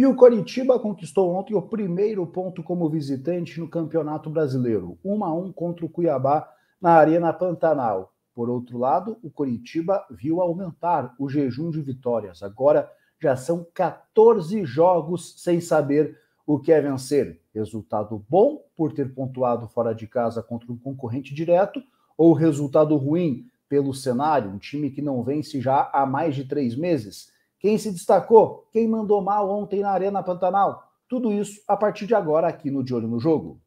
E o Coritiba conquistou ontem o primeiro ponto como visitante no Campeonato Brasileiro, 1 a 1 contra o Cuiabá na Arena Pantanal. Por outro lado, o Coritiba viu aumentar o jejum de vitórias. Agora já são 14 jogos sem saber o que é vencer. Resultado bom por ter pontuado fora de casa contra um concorrente direto, ou resultado ruim pelo cenário, um time que não vence já há mais de três meses. Quem se destacou? Quem mandou mal ontem na Arena Pantanal? Tudo isso a partir de agora aqui no De Olho no Jogo.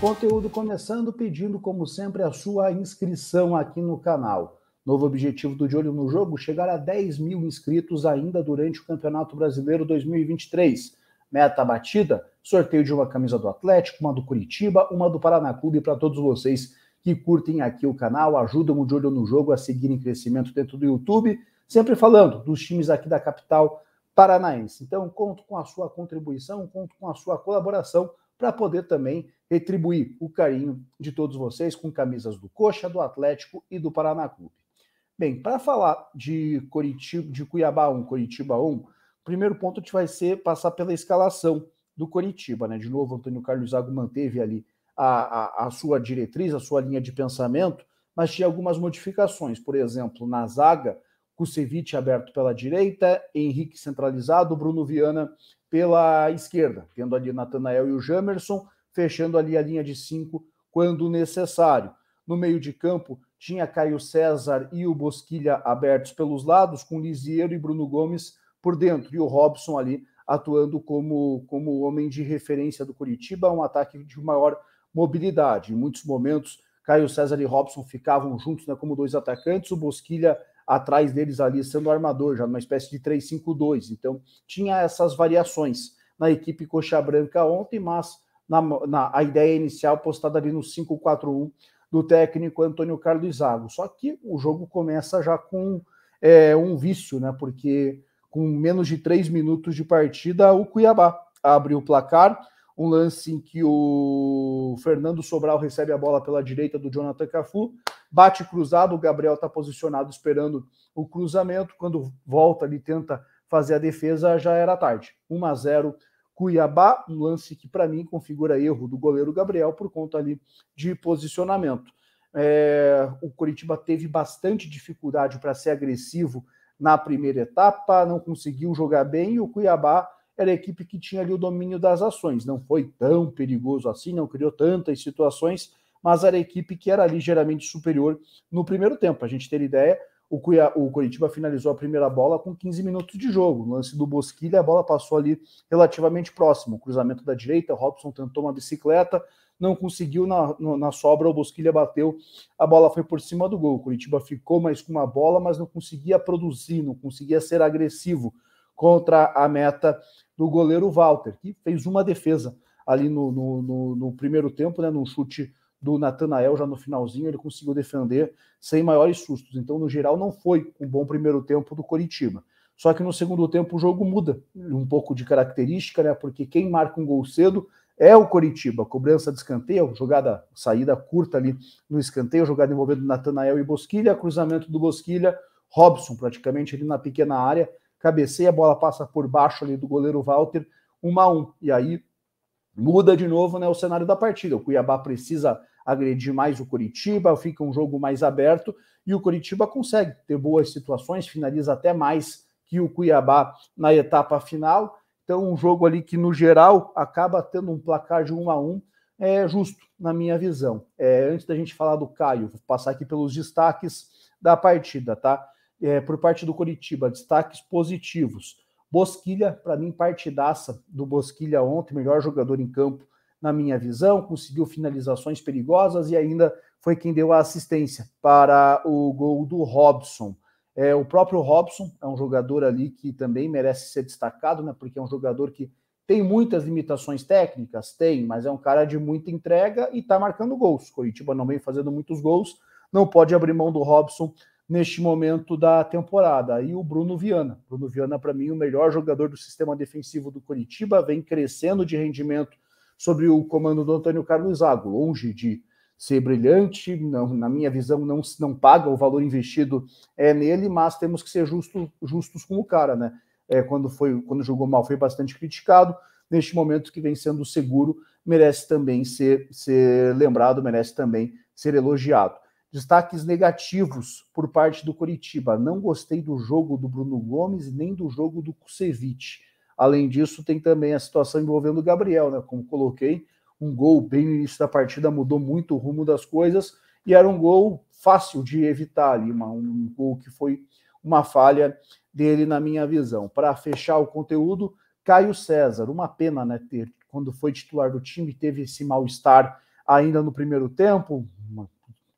Conteúdo começando pedindo, como sempre, a sua inscrição aqui no canal. Novo objetivo do De Olho no Jogo: chegar a 10 mil inscritos ainda durante o Campeonato Brasileiro 2023 meta batida, sorteio de uma camisa do Atlético, uma do Curitiba, uma do Paraná Clube para todos vocês que curtem aqui o canal, ajudam o De Olho no Jogo a seguir em crescimento dentro do YouTube, sempre falando dos times aqui da capital paranaense. Então, conto com a sua contribuição, conto com a sua colaboração para poder também retribuir o carinho de todos vocês com camisas do Coxa, do Atlético e do Paraná Clube. Bem, para falar de Curitiba, de Cuiabá 1, Curitiba 1, primeiro ponto vai ser passar pela escalação do Coritiba, né? De novo, Antônio Carlos Zago manteve ali a, a, a, sua diretriz, a sua linha de pensamento, mas tinha algumas modificações. Por exemplo, na zaga, Kusevich aberto pela direita, Henrique centralizado, Bruno Viana pela esquerda, tendo ali Natanael e o Jamerson, fechando ali a linha de cinco quando necessário. No meio de campo, tinha Caio César e o Bosquilha abertos pelos lados, com Lisieiro e Bruno Gomes por dentro, e o Robson ali atuando como, como homem de referência do Curitiba, um ataque de maior mobilidade. Em muitos momentos, Caio César e Robson ficavam juntos né, como dois atacantes, o Bosquilha atrás deles ali sendo armador, já numa espécie de 3-5-2. Então, tinha essas variações na equipe Coxa Branca ontem, mas na, na a ideia inicial postada ali no 5-4-1 do técnico Antônio Carlos Zago. Só que o jogo começa já com é, um vício, né? Porque com menos de três minutos de partida, o Cuiabá abre o placar. Um lance em que o Fernando Sobral recebe a bola pela direita do Jonathan Cafu, bate cruzado, o Gabriel está posicionado esperando o cruzamento. Quando volta ali, tenta fazer a defesa, já era tarde. 1 a 0 Cuiabá, um lance que para mim configura erro do goleiro Gabriel por conta ali de posicionamento. É, o Curitiba teve bastante dificuldade para ser agressivo na primeira etapa, não conseguiu jogar bem e o Cuiabá era a equipe que tinha ali o domínio das ações. Não foi tão perigoso assim, não criou tantas situações, mas era a equipe que era ligeiramente superior no primeiro tempo. Para a gente ter ideia, o, Cuiá, o Curitiba finalizou a primeira bola com 15 minutos de jogo. No lance do Bosquilha, a bola passou ali relativamente próximo. cruzamento da direita, Robson tentou uma bicicleta, não conseguiu na, na sobra, o Bosquilha bateu, a bola foi por cima do gol. O Curitiba ficou mais com uma bola, mas não conseguia produzir, não conseguia ser agressivo contra a meta do goleiro Walter, que fez uma defesa ali no, no, no, no primeiro tempo, né, num chute do Natanael já no finalzinho, ele conseguiu defender sem maiores sustos. Então, no geral, não foi um bom primeiro tempo do Coritiba. Só que no segundo tempo o jogo muda um pouco de característica, né? Porque quem marca um gol cedo é o Coritiba, cobrança de escanteio, jogada, saída curta ali no escanteio, jogada envolvendo Natanael e Bosquilha, cruzamento do Bosquilha, Robson praticamente ali na pequena área, cabeceia, a bola passa por baixo ali do goleiro Walter, 1 a 1 E aí muda de novo né, o cenário da partida. O Cuiabá precisa agredir mais o Coritiba, fica um jogo mais aberto e o Coritiba consegue ter boas situações, finaliza até mais que o Cuiabá na etapa final então, um jogo ali que, no geral, acaba tendo um placar de 1 a 1 é justo, na minha visão. É, antes da gente falar do Caio, vou passar aqui pelos destaques da partida, tá? É, por parte do Coritiba, destaques positivos. Bosquilha, para mim, partidaça do Bosquilha ontem, melhor jogador em campo, na minha visão, conseguiu finalizações perigosas e ainda foi quem deu a assistência para o gol do Robson. É, o próprio Robson é um jogador ali que também merece ser destacado, né? Porque é um jogador que tem muitas limitações técnicas, tem, mas é um cara de muita entrega e está marcando gols. Coritiba não vem fazendo muitos gols, não pode abrir mão do Robson neste momento da temporada. E o Bruno Viana. Bruno Viana, para mim, o melhor jogador do sistema defensivo do Coritiba, vem crescendo de rendimento sobre o comando do Antônio Carlos Zago, longe de ser brilhante, não, na minha visão, não, não paga o valor investido é, nele, mas temos que ser justo, justos com o cara, né? É, quando, foi, quando jogou mal foi bastante criticado, neste momento que vem sendo seguro, merece também ser, ser lembrado, merece também ser elogiado. Destaques negativos por parte do Coritiba. Não gostei do jogo do Bruno Gomes nem do jogo do Kusevich. Além disso, tem também a situação envolvendo o Gabriel, né? Como coloquei, um gol bem no início da partida mudou muito o rumo das coisas e era um gol fácil de evitar ali, uma, um gol que foi uma falha dele na minha visão. Para fechar o conteúdo, Caio César, uma pena, né, ter quando foi titular do time teve esse mal-estar ainda no primeiro tempo, uma,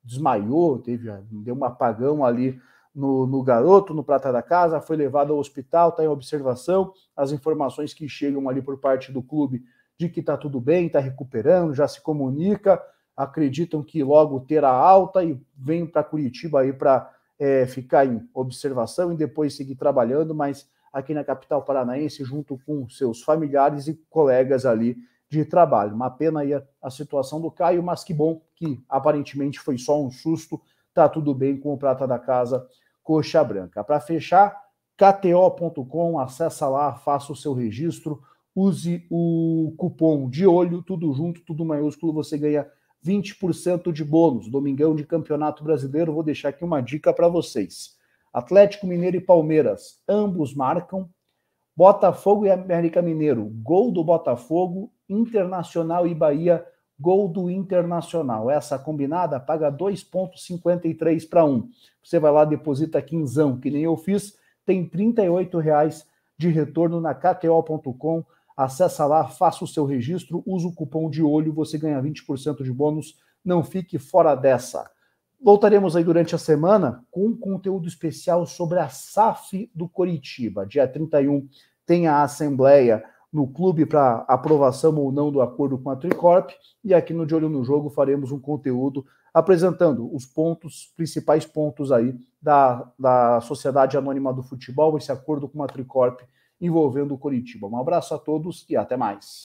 desmaiou, teve deu um apagão ali no, no, garoto, no prata da casa, foi levado ao hospital, está em observação. As informações que chegam ali por parte do clube de que está tudo bem, está recuperando, já se comunica, acreditam que logo terá alta e vem para Curitiba aí para é, ficar em observação e depois seguir trabalhando, mas aqui na capital paranaense, junto com seus familiares e colegas ali de trabalho. Uma pena aí a, a situação do Caio, mas que bom que aparentemente foi só um susto, Está tudo bem com o prata da casa Coxa Branca. Para fechar, KTO.com, acessa lá, faça o seu registro use o cupom de olho, tudo junto, tudo maiúsculo, você ganha 20% de bônus. Domingão de Campeonato Brasileiro, vou deixar aqui uma dica para vocês. Atlético Mineiro e Palmeiras, ambos marcam. Botafogo e América Mineiro, gol do Botafogo. Internacional e Bahia, gol do Internacional. Essa combinada paga 2,53 para 1. Você vai lá, deposita quinzão, que nem eu fiz, tem R$ reais de retorno na KTO.com Acesse lá, faça o seu registro, use o cupom de olho, você ganha 20% de bônus. Não fique fora dessa. Voltaremos aí durante a semana com um conteúdo especial sobre a SAF do Coritiba. Dia 31 tem a assembleia no clube para aprovação ou não do acordo com a Tricorp e aqui no De Olho no Jogo faremos um conteúdo apresentando os pontos, principais pontos aí da, da Sociedade Anônima do Futebol, esse acordo com a Tricorp envolvendo o Coritiba. Um abraço a todos e até mais.